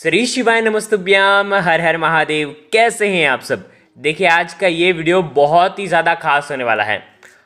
श्री शिवाय नमस्तुभ्याम हर हर महादेव कैसे हैं आप सब देखिए आज का ये वीडियो बहुत ही ज़्यादा खास होने वाला है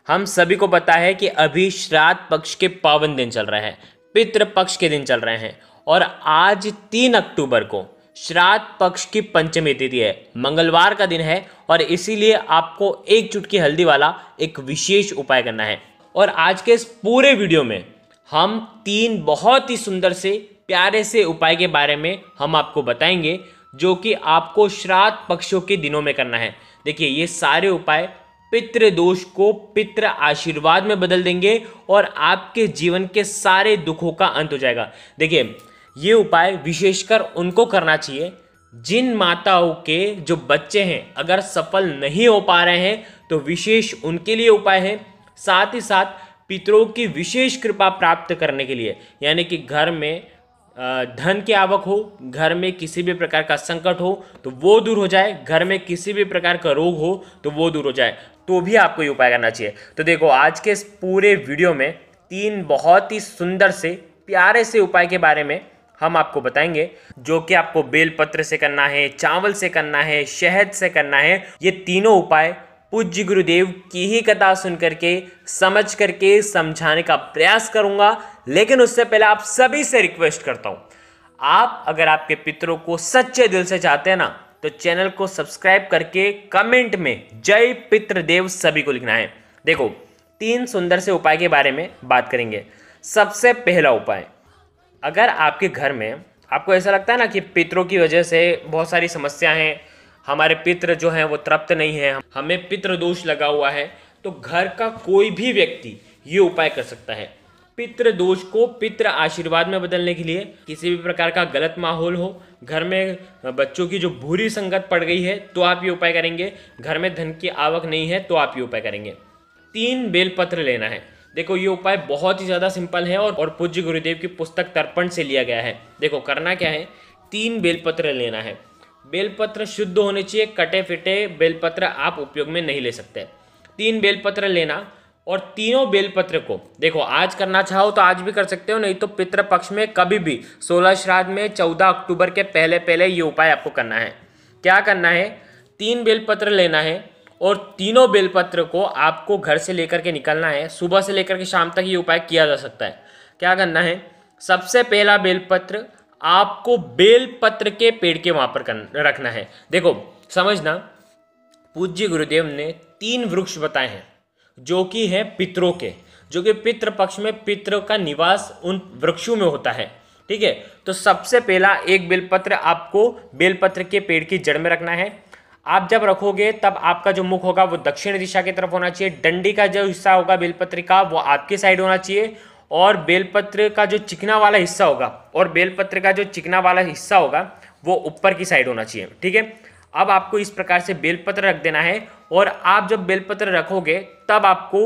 हम सभी को पता है कि अभी श्राद्ध पक्ष के पावन दिन चल रहे हैं पितृ पक्ष के दिन चल रहे हैं और आज तीन अक्टूबर को श्राद्ध पक्ष की पंचमी तिथि है मंगलवार का दिन है और इसीलिए आपको एक चुटकी हल्दी वाला एक विशेष उपाय करना है और आज के इस पूरे वीडियो में हम तीन बहुत ही सुंदर से प्यारे से उपाय के बारे में हम आपको बताएंगे जो कि आपको श्राद्ध पक्षों के दिनों में करना है देखिए ये सारे उपाय पित्र दोष को पितृ आशीर्वाद में बदल देंगे और आपके जीवन के सारे दुखों का अंत हो जाएगा देखिए ये उपाय विशेषकर उनको करना चाहिए जिन माताओं के जो बच्चे हैं अगर सफल नहीं हो पा रहे हैं तो विशेष उनके लिए उपाय है साथ ही साथ पितरों की विशेष कृपा प्राप्त करने के लिए यानी कि घर में धन की आवक हो घर में किसी भी प्रकार का संकट हो तो वो दूर हो जाए घर में किसी भी प्रकार का रोग हो तो वो दूर हो जाए तो भी आपको ये उपाय करना चाहिए तो देखो आज के इस पूरे वीडियो में तीन बहुत ही सुंदर से प्यारे से उपाय के बारे में हम आपको बताएंगे जो कि आपको बेलपत्र से करना है चावल से करना है शहद से करना है ये तीनों उपाय पूज्य गुरुदेव की ही कथा सुन करके समझ करके समझाने का प्रयास करूंगा लेकिन उससे पहले आप सभी से रिक्वेस्ट करता हूं आप अगर आपके पितरों को सच्चे दिल से चाहते हैं ना तो चैनल को सब्सक्राइब करके कमेंट में जय पितृदेव सभी को लिखना है देखो तीन सुंदर से उपाय के बारे में बात करेंगे सबसे पहला उपाय अगर आपके घर में आपको ऐसा लगता है ना कि पितरों की वजह से बहुत सारी समस्या हैं हमारे पित्र जो हैं वो तृप्त नहीं है हमें पितृदोष लगा हुआ है तो घर का कोई भी व्यक्ति ये उपाय कर सकता है पितृ दोष को पितृ आशीर्वाद में बदलने के लिए किसी भी प्रकार का गलत माहौल हो घर में बच्चों की जो बुरी संगत पड़ गई है तो आप ये उपाय करेंगे घर में धन की आवक नहीं है तो आप ये उपाय करेंगे तीन बेलपत्र लेना है देखो ये उपाय बहुत ही ज़्यादा सिंपल है और, और पूज्य गुरुदेव की पुस्तक तर्पण से लिया गया है देखो करना क्या है तीन बेलपत्र लेना है बेलपत्र शुद्ध होने चाहिए कटे फिटे बेलपत्र आप उपयोग में नहीं ले सकते तीन बेलपत्र लेना और तीनों बेलपत्र को देखो आज करना चाहो तो आज भी कर सकते हो नहीं तो पितृपक्ष में कभी भी सोलह श्राद्ध में चौदह अक्टूबर के पहले पहले ये उपाय आपको करना है क्या करना है तीन बेलपत्र लेना है और तीनों बेलपत्र को आपको घर से लेकर के निकलना है सुबह से लेकर के शाम तक ये उपाय किया जा सकता है क्या करना है सबसे पहला बेलपत्र आपको बेल पत्र के पेड़ के वहां पर रखना है देखो समझना पूज्य गुरुदेव ने तीन वृक्ष बताए हैं जो कि हैं पितरों के जो कि पितृ पक्ष में पितरों का निवास उन वृक्षों में होता है ठीक है तो सबसे पहला एक बेलपत्र आपको बेलपत्र के पेड़ की जड़ में रखना है आप जब रखोगे तब आपका जो मुख होगा वो दक्षिण दिशा की तरफ होना चाहिए डंडी का जो हिस्सा होगा बेलपत्र का वो आपकी साइड होना चाहिए और बेलपत्र का जो चिकना वाला हिस्सा होगा और बेलपत्र का जो चिकना वाला हिस्सा होगा वो ऊपर की साइड होना चाहिए ठीक है अब आपको इस प्रकार से बेलपत्र रख देना है और आप जब बेलपत्र रखोगे तब आपको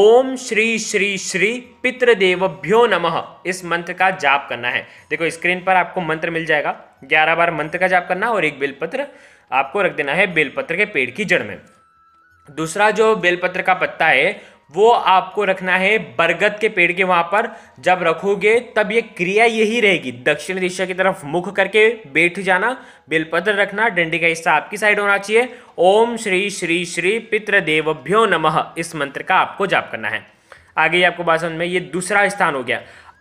ओम श्री श्री श्री पितृदेवभ्यो नमः इस मंत्र का जाप करना है देखो स्क्रीन पर आपको मंत्र मिल जाएगा ग्यारह बार मंत्र का जाप करना और एक बेलपत्र आपको रख देना है बेलपत्र के पेड़ की जड़ में दूसरा जो बेलपत्र का पत्ता है वो आपको रखना है बरगद के पेड़ के वहाँ पर जब रखोगे तब ये क्रिया यही रहेगी दक्षिण दिशा की तरफ मुख करके बैठ जाना बेलपत्र रखना डंडी का हिस्सा आपकी साइड होना चाहिए ओम श्री श्री श्री पितृदेवभ्यो नमः इस मंत्र का आपको जाप करना है आगे आपको बात समझ में ये दूसरा स्थान हो गया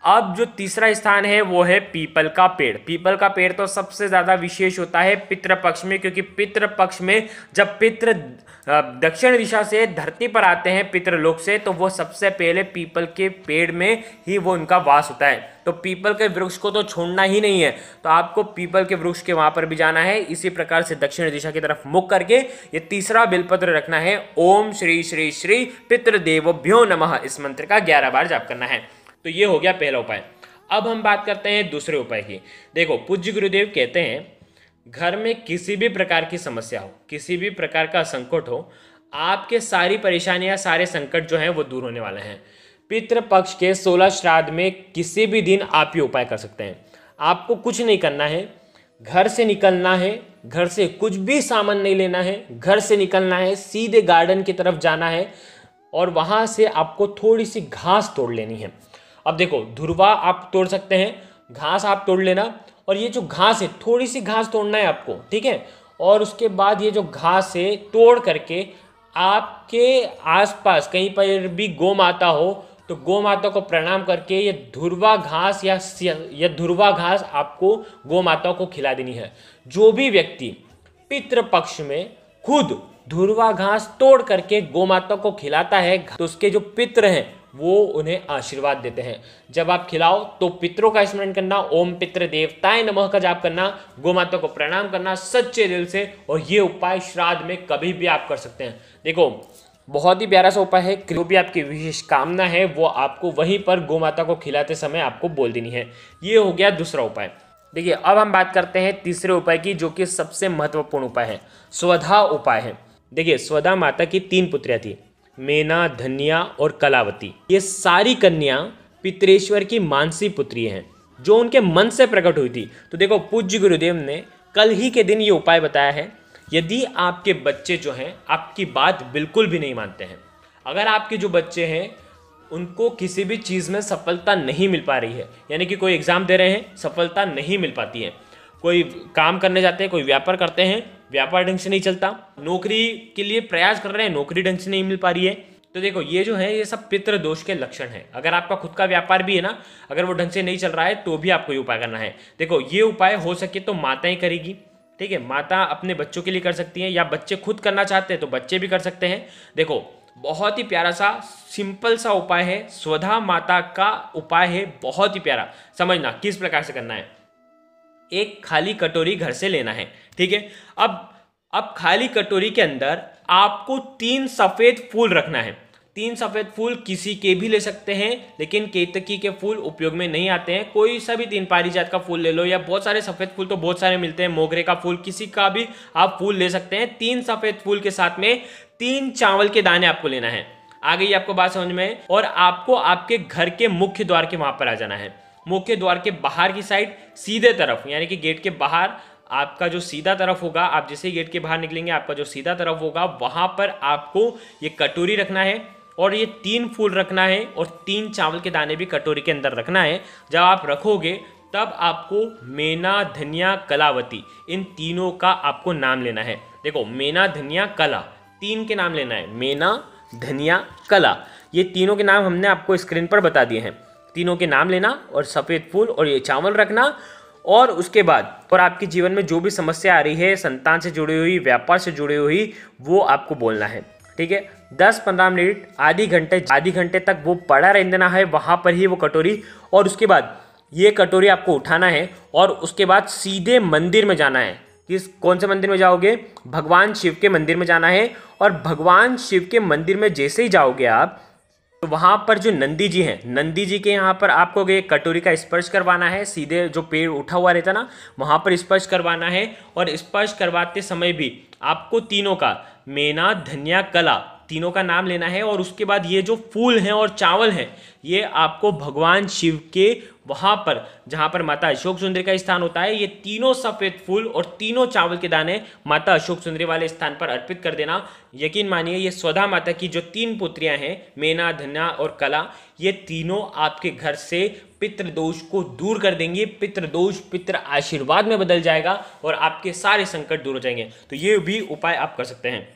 अब जो तीसरा स्थान है वो है पीपल का पेड़ पीपल का पेड़ तो सबसे ज़्यादा विशेष होता है पितृपक्ष पक्ष में क्योंकि पितृपक्ष पक्ष में जब पितृ दक्षिण दिशा से धरती पर आते हैं पितृलोक से तो वो सबसे पहले पीपल के पेड़ में ही वो उनका वास होता है तो पीपल के वृक्ष को तो छोड़ना ही नहीं है तो आपको पीपल के वृक्ष के वहाँ पर भी जाना है इसी प्रकार से दक्षिण दिशा की तरफ मुख करके ये तीसरा बिलपत्र रखना है ओम श्री श्री श्री पितृदेवभ्यो नमः इस मंत्र का ग्यारह बार जाप करना है तो ये हो गया पहला उपाय अब हम बात करते हैं दूसरे उपाय की देखो पूज्य गुरुदेव कहते हैं घर में किसी भी प्रकार की समस्या हो किसी भी प्रकार का संकट हो आपके सारी परेशानियां सारे संकट जो हैं वो दूर होने वाले हैं पितृपक्ष के सोलह श्राद्ध में किसी भी दिन आप ये उपाय कर सकते हैं आपको कुछ नहीं करना है घर से निकलना है घर से कुछ भी सामान नहीं लेना है घर से निकलना है सीधे गार्डन की तरफ जाना है और वहाँ से आपको थोड़ी सी घास तोड़ लेनी है अब देखो ध्रुवा आप तोड़ सकते हैं घास आप तोड़ लेना और ये जो घास है थोड़ी सी घास तोड़ना है आपको ठीक है और उसके बाद ये जो घास है तोड़ करके आपके आसपास कहीं पर भी गौ माता हो तो गौ माता को प्रणाम करके ये धुरवा घास या यह धुरवा घास आपको गौ माता को खिला देनी है जो भी व्यक्ति पितृपक्ष में खुद धुरवा घास तोड़ करके गौ माता को खिलाता है तो उसके जो पित्र हैं वो उन्हें आशीर्वाद देते हैं जब आप खिलाओ तो पितरों का स्मरण करना ओम पितृ देवताएं नमह का जाप करना गोमाता को प्रणाम करना सच्चे दिल से और ये उपाय श्राद्ध में कभी भी आप कर सकते हैं देखो बहुत ही प्यारा सा उपाय है जो भी आपकी विशेष कामना है वो आपको वहीं पर गोमाता को खिलाते समय आपको बोल देनी है ये हो गया दूसरा उपाय देखिए अब हम बात करते हैं तीसरे उपाय की जो कि सबसे महत्वपूर्ण उपाय है स्वधा उपाय है देखिए स्वधा माता की तीन पुत्रियाँ थी मेना धनिया और कलावती ये सारी कन्या पितरेश्वर की मानसी पुत्री हैं जो उनके मन से प्रकट हुई थी तो देखो पूज्य गुरुदेव ने कल ही के दिन ये उपाय बताया है यदि आपके बच्चे जो हैं आपकी बात बिल्कुल भी नहीं मानते हैं अगर आपके जो बच्चे हैं उनको किसी भी चीज़ में सफलता नहीं मिल पा रही है यानी कि कोई एग्ज़ाम दे रहे हैं सफलता नहीं मिल पाती है कोई काम करने जाते हैं कोई व्यापार करते हैं व्यापार ढंग से नहीं चलता नौकरी के लिए प्रयास कर रहे हैं नौकरी ढंग से नहीं मिल पा रही है तो देखो ये जो है ये सब पितृ दोष के लक्षण है अगर आपका खुद का व्यापार भी है ना अगर वो ढंग से नहीं चल रहा है तो भी आपको ये उपाय करना है देखो ये उपाय हो सके तो माताएं करेगी ठीक है माता अपने बच्चों के लिए कर सकती हैं या बच्चे खुद करना चाहते हैं तो बच्चे भी कर सकते हैं देखो बहुत ही प्यारा सा सिंपल सा उपाय है स्वधा माता का उपाय है बहुत ही प्यारा समझना किस प्रकार से करना है एक खाली कटोरी घर से लेना है ठीक है अब अब खाली कटोरी के अंदर आपको तीन सफ़ेद फूल रखना है तीन सफ़ेद फूल किसी के भी ले सकते हैं लेकिन केतकी के फूल उपयोग में नहीं आते हैं कोई सा भी तीन पारिजात का फूल ले लो या बहुत सारे सफ़ेद फूल तो बहुत सारे मिलते हैं मोगरे का फूल किसी का भी आप फूल ले सकते हैं तीन सफ़ेद फूल के साथ में तीन चावल के दाने आपको लेना है आ गई आपको बात समझ में और आपको आपके घर के मुख्य द्वार के वहां पर आ जाना है मुख्य द्वार के बाहर की साइड सीधे तरफ यानी कि गेट के बाहर आपका जो सीधा तरफ होगा आप जैसे ही गेट के बाहर निकलेंगे आपका जो सीधा तरफ होगा वहाँ पर आपको ये कटोरी रखना है और ये तीन फूल रखना है और तीन चावल के दाने भी कटोरी के अंदर रखना है जब आप रखोगे तब आपको मेना धनिया कलावती इन तीनों का आपको नाम लेना है देखो मेना धनिया कला तीन के नाम लेना है मेना धनिया कला ये तीनों के नाम हमने आपको स्क्रीन पर बता दिए हैं तीनों के नाम लेना और सफ़ेद फूल और ये चावल रखना और उसके बाद और आपके जीवन में जो भी समस्या आ रही है संतान से जुड़ी हुई व्यापार से जुड़ी हुई वो आपको बोलना है ठीक है दस पंद्रह मिनट आधी घंटे आधी घंटे तक वो पड़ा रह देना है वहाँ पर ही वो कटोरी और उसके बाद ये कटोरी आपको उठाना है और उसके बाद सीधे मंदिर में जाना है किस कौन से मंदिर में जाओगे भगवान शिव के मंदिर में जाना है और भगवान शिव के मंदिर में जैसे ही जाओगे आप तो वहाँ पर जो नंदी जी हैं नंदी जी के यहाँ पर आपको ये कटोरी का स्पर्श करवाना है सीधे जो पेड़ उठा हुआ रहता ना वहाँ पर स्पर्श करवाना है और स्पर्श करवाते समय भी आपको तीनों का मेना धनिया कला तीनों का नाम लेना है और उसके बाद ये जो फूल हैं और चावल हैं ये आपको भगवान शिव के वहाँ पर जहाँ पर माता अशोक सुंदरी का स्थान होता है ये तीनों सफ़ेद फूल और तीनों चावल के दाने माता अशोक सुंदरी वाले स्थान पर अर्पित कर देना यकीन मानिए ये स्वधा माता की जो तीन पुत्रियाँ हैं मेना धन्या और कला ये तीनों आपके घर से पितृदोष को दूर कर देंगे पितृदोष पितृ आशीर्वाद में बदल जाएगा और आपके सारे संकट दूर हो जाएंगे तो ये भी उपाय आप कर सकते हैं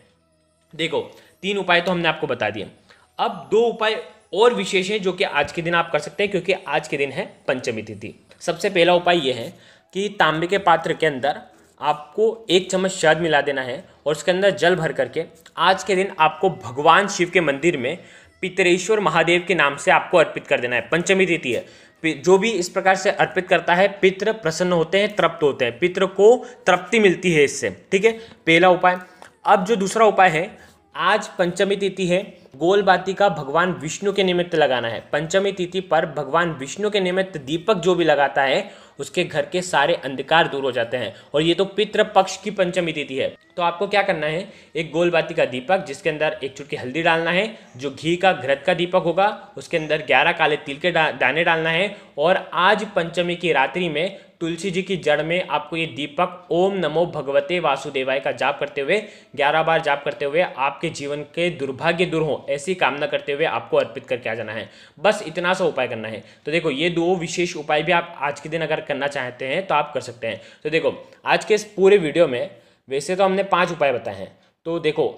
देखो तीन उपाय तो हमने आपको बता दिए अब दो उपाय और विशेष हैं जो कि आज के दिन आप कर सकते हैं क्योंकि आज के दिन है पंचमी तिथि सबसे पहला उपाय यह है कि तांबे के पात्र के अंदर आपको एक चम्मच शहद मिला देना है और उसके अंदर जल भर करके आज के दिन आपको भगवान शिव के मंदिर में पितरेश्वर महादेव के नाम से आपको अर्पित कर देना है पंचमी तिथि है जो भी इस प्रकार से अर्पित करता है पितृ प्रसन्न होते हैं तृप्त होते हैं पितृ को तृप्ति मिलती है इससे ठीक है पहला उपाय अब जो दूसरा उपाय है आज पंचमी तिथि है गोल बाती का भगवान विष्णु के निमित्त लगाना है पंचमी तिथि पर भगवान विष्णु के निमित्त दीपक जो भी लगाता है उसके घर के सारे अंधकार दूर हो जाते हैं और ये तो पितृ पक्ष की पंचमी तिथि है तो आपको क्या करना है एक गोल बाती का दीपक जिसके अंदर एक चुटकी हल्दी डालना है जो घी का घृत का दीपक होगा उसके अंदर ग्यारह काले तिल के दाने डालना है और आज पंचमी की रात्रि में तुलसी जी की जड़ में आपको ये दीपक ओम नमो भगवते वासुदेवाय का जाप करते हुए ग्यारह बार जाप करते हुए आपके जीवन के दुर्भाग्य दूर हो ऐसी कामना करते हुए आपको अर्पित करके आ जाना है बस इतना सा उपाय करना है तो देखो ये दो विशेष उपाय भी आप आज के दिन अगर करना चाहते हैं तो आप कर सकते हैं तो देखो आज के इस पूरे वीडियो में वैसे तो हमने पाँच उपाय बताए हैं तो देखो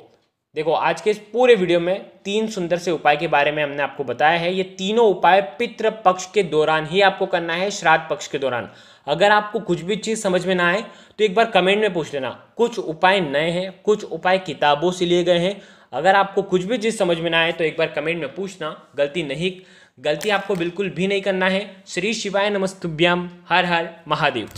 देखो आज के इस पूरे वीडियो में तीन सुंदर से उपाय के बारे में हमने आपको बताया है ये तीनों उपाय पितृ पक्ष के दौरान ही आपको करना है श्राद्ध पक्ष के दौरान अगर आपको कुछ भी चीज़ समझ में ना आए तो एक बार कमेंट में पूछ लेना कुछ उपाय नए हैं कुछ उपाय किताबों से लिए गए हैं अगर आपको कुछ भी चीज़ समझ में ना आए तो एक बार कमेंट में पूछना गलती नहीं गलती आपको बिल्कुल भी नहीं करना है श्री शिवाय नमस्तुभ्याम हर हर महादेव